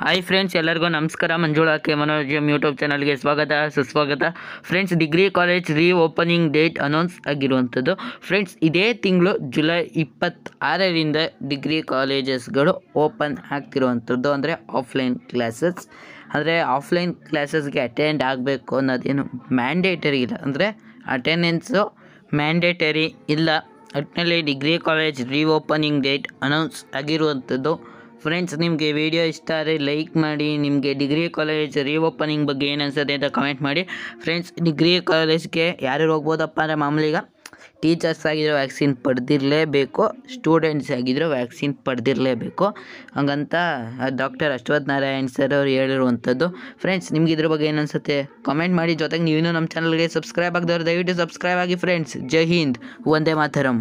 hi friends ಎಲ್ಲರಿಗೂ ನಮಸ್ಕಾರ Manjula K ಮನೋರಂಜಮ್ YouTube ಚಾನಲ್ಗೆ ಸ್ವಾಗತ ಸುಸ್ವಾಗತ friends degree college reopening date announce ಆಗಿರುವಂಥದ್ದು ಫ್ರೆಂಡ್ಸ್ ಇದೇ ತಿಂಗಳು ಜುಲೈ ಇಪ್ಪತ್ತಾರರಿಂದ ಡಿಗ್ರಿ ಕಾಲೇಜಸ್ಗಳು ಓಪನ್ ಆಗ್ತಿರುವಂಥದ್ದು ಅಂದರೆ ಆಫ್ಲೈನ್ ಕ್ಲಾಸಸ್ ಅಂದರೆ ಆಫ್ಲೈನ್ ಕ್ಲಾಸಸ್ಗೆ ಅಟೆಂಡ್ ಆಗಬೇಕು ಅನ್ನೋದೇನು ಮ್ಯಾಂಡೇಟರಿ ಇಲ್ಲ ಅಂದರೆ ಅಟೆಂಡೆನ್ಸು ಮ್ಯಾಂಡೇಟರಿ ಇಲ್ಲ ಒಟ್ಟಿನಲ್ಲಿ degree college reopening date announce ಆಗಿರುವಂಥದ್ದು ಫ್ರೆಂಡ್ಸ್ ನಿಮಗೆ ವಿಡಿಯೋ ಇಷ್ಟ ಆದರೆ ಲೈಕ್ ಮಾಡಿ ನಿಮಗೆ ಡಿಗ್ರಿ ಕಾಲೇಜ್ ರೀಓಪನಿಂಗ್ ಬಗ್ಗೆ ಏನು ಅನಿಸುತ್ತೆ ಅಂತ ಕಮೆಂಟ್ ಮಾಡಿ ಫ್ರೆಂಡ್ಸ್ ಡಿಗ್ರಿ ಕಾಲೇಜ್ಗೆ ಯಾರ್ಯಾರು ಹೋಗ್ಬೋದಪ್ಪ ಅಂದರೆ ಮಾಮೂಲಿಗ ಟೀಚರ್ಸ್ ಆಗಿದ್ರೆ ವ್ಯಾಕ್ಸಿನ್ ಪಡೆದಿರಲೇಬೇಕು ಸ್ಟೂಡೆಂಟ್ಸ್ ಆಗಿದ್ರು ವ್ಯಾಕ್ಸಿನ್ ಪಡೆದಿರಲೇಬೇಕು ಹಂಗಂತ ಡಾಕ್ಟರ್ ಅಶ್ವಥ್ ನಾರಾಯಣ್ ಸರ್ ಅವರು ಹೇಳಿರುವಂಥದ್ದು ಫ್ರೆಂಡ್ಸ್ ನಿಮ್ಗೆ ಇದ್ರ ಬಗ್ಗೆ ಏನು ಅನಿಸುತ್ತೆ ಕಮೆಂಟ್ ಮಾಡಿ ಜೊತೆಗೆ ನೀವಿನ್ನೂ ನಮ್ಮ ಚಾನಲ್ಗೆ ಸಬ್ಸ್ಕ್ರೈಬ್ ಆಗದವ್ರು ದಯವಿಟ್ಟು ಸಬ್ಸ್ಕ್ರೈಬ್ ಆಗಿ ಫ್ರೆಂಡ್ಸ್ ಜೈ ಹಿಂದ್ ಒಂದೇ ಮಾತರಂ